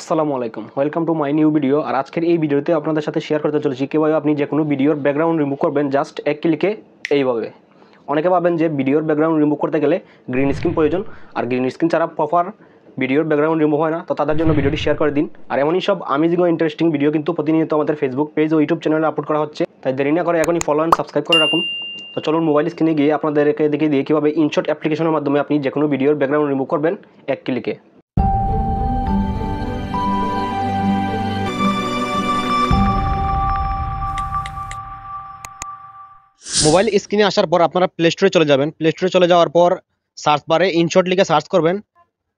আসসালামু আলাইকুম welcome to my new video আর আজকের এই ভিডিওতে আপনাদের সাথে শেয়ার করতে চলেছি কীভাবে আপনি যে কোনো ভিডিওর ব্যাকগ্রাউন্ড রিমুভ করবেন জাস্ট এক ক্লিকে এইভাবে অনেকে ভাবেন যে ভিডিওর ব্যাকগ্রাউন্ড রিমুভ করতে গেলে গ্রিন স্ক্রিন প্রয়োজন আর গ্রিন স্ক্রিন ছাড়া প্রপার ভিডিওর ব্যাকগ্রাউন্ড রিমুভ হয় না তো তাদের জন্য ভিডিওটি শেয়ার করে দিন আর এমনই সব আমেজিং ও ইন্টারেস্টিং ভিডিও কিন্তু প্রতিনিয়ত আমাদের ফেসবুক পেজ ও ইউটিউব চ্যানেলে আপলোড করা হচ্ছে তাই দেরি না করে এখনই ফলো অ্যান্ড সাবস্ক্রাইব করে রাখুন তো চলুন মোবাইল স্ক্রিনে গিয়ে আপনাদেরকে দেখিয়ে দিয়ে কীভাবে ইনশট অ্যাপ্লিকেশনের মাধ্যমে আপনি যে কোনো ভিডিওর ব্যাকগ্রাউন্ড রিমুভ করবেন এক ক্লিকে মোবাইল স্ক্রিনে আসার পর আপনারা প্লে স্টোরে চলে যাবেন প্লে স্টোরে চলে যাওয়ার পর সার্চ বারে ইনশর্ট লিখে সার্চ করবেন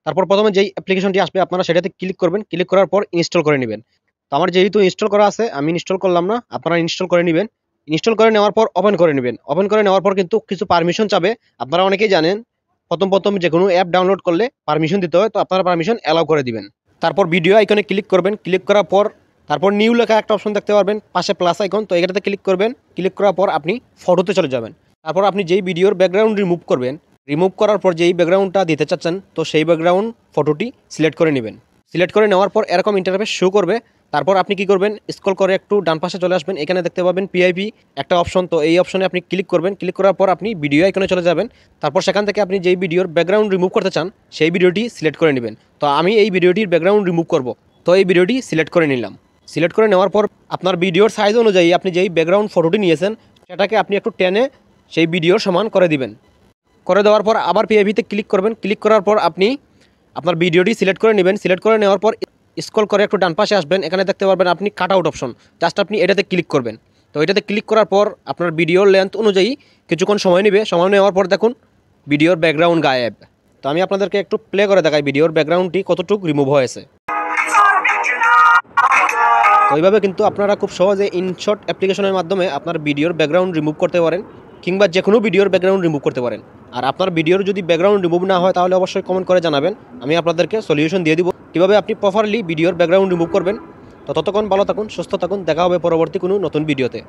তারপর প্রথমে যেই অ্যাপ্লিকেশনটি আসবে আপনারা সেটাতে ক্লিক করবেন ক্লিক করার পর ইনস্টল করে নেবেন তো আমার যেহেতু ইনস্টল করা আছে আমি ইনস্টল করলাম না আপনারা ইনস্টল করে নেবেন ইনস্টল করে নেওয়ার পর ওপেন করে নেবেন ওপেন করে নেওয়ার পর কিন্তু কিছু পারমিশন চাবে আপনারা অনেকেই জানেন প্রথম প্রথম যে কোনো অ্যাপ ডাউনলোড করলে পারমিশন দিতে হয় তো আপনারা পারমিশন অ্যালাউ করে দিবেন তারপর ভিডিও আইকনে ক্লিক করবেন ক্লিক করার পর তারপর নিউ লেখা একটা অপশন দেখতে পারবেন পাশে প্লাস আইকন তো এটাতে ক্লিক করবেন ক্লিক করার পর আপনি ফটোতে চলে যাবেন তারপর আপনি যেই ভিডিওর ব্যাকগ্রাউন্ড রিমুভ করবেন রিমুভ করার পর যেই ব্যাকগ্রাউন্ডটা দিতে চাচ্ছেন তো সেই ব্যাকগ্রাউন্ড ফটোটি সিলেক্ট করে নেবেন সিলেক্ট করে নেওয়ার পর এরকম ইন্টারফেস শো করবে তারপর আপনি কি করবেন স্ক্রল করে একটু ডান পাশে চলে আসবেন এখানে দেখতে পাবেন পিআইপি একটা অপশন তো এই অপশনে আপনি ক্লিক করবেন ক্লিক করার পর আপনি ভিডিও আইকনে চলে যাবেন তারপর সেখান থেকে আপনি যেই ভিডিওর ব্যাকগ্রাউন্ড রিমুভ করতে চান সেই ভিডিওটি সিলেক্ট করে নেবেন তো আমি এই ভিডিওটির ব্যাকগ্রাউন্ড রিমুভ করব তো এই ভিডিওটি সিলেক্ট করে নিলাম সিলেক্ট করে নেওয়ার পর আপনার ভিডিওর সাইজ অনুযায়ী আপনি যেই ব্যাকগ্রাউন্ড ফটোটি নিয়েছেন সেটাকে আপনি একটু টেনে সেই ভিডিওর সমান করে দিবেন করে দেওয়ার পর আবার পিএভিতে ক্লিক করবেন ক্লিক করার পর আপনি আপনার ভিডিওটি সিলেক্ট করে নেবেন সিলেক্ট করে নেওয়ার পর স্কল করে একটু ডান পাশে আসবেন এখানে দেখতে পারবেন আপনি কাট আউট অপশন জাস্ট আপনি এটাতে ক্লিক করবেন তো এটাতে ক্লিক করার পর আপনার ভিডিওর লেন্থ অনুযায়ী কিছুক্ষণ সময় নেবে সময় নেওয়ার পর দেখুন ভিডিওর ব্যাকগ্রাউন্ড গায়েব তো আমি আপনাদেরকে একটু প্লে করে দেখাই ভিডিওর ব্যাকগ্রাউন্ডটি কতটুকু রিমুভ হয়েছে তো এইভাবে কিন্তু আপনারা খুব সহজে ইনশর্ট অ্যাপ্লিকেশনের মাধ্যমে আপনার ভিডিওর ব্যাকগ্রাউন্ড রিমুভ করতে পারেন কিংবা যে কোনো ভিডিওর ব্যাকগ্রাউন্ড রিমুভ করতে পারেন আর আপনার ভিডিওর যদি ব্যাকগ্রাউন্ড রিমুভ না হয় তাহলে অবশ্যই কমেন্ট করে জানাবেন আমি আপনাদেরকে সলিউশন দিয়ে দিব কীভাবে আপনি প্রপারলি ভিডিওর ব্যাকগ্রাউন্ড রিমুভ করবেন তো ততক্ষণ ভালো থাকুন সুস্থ থাকুন দেখা হবে পরবর্তী কোনো নতুন ভিডিওতে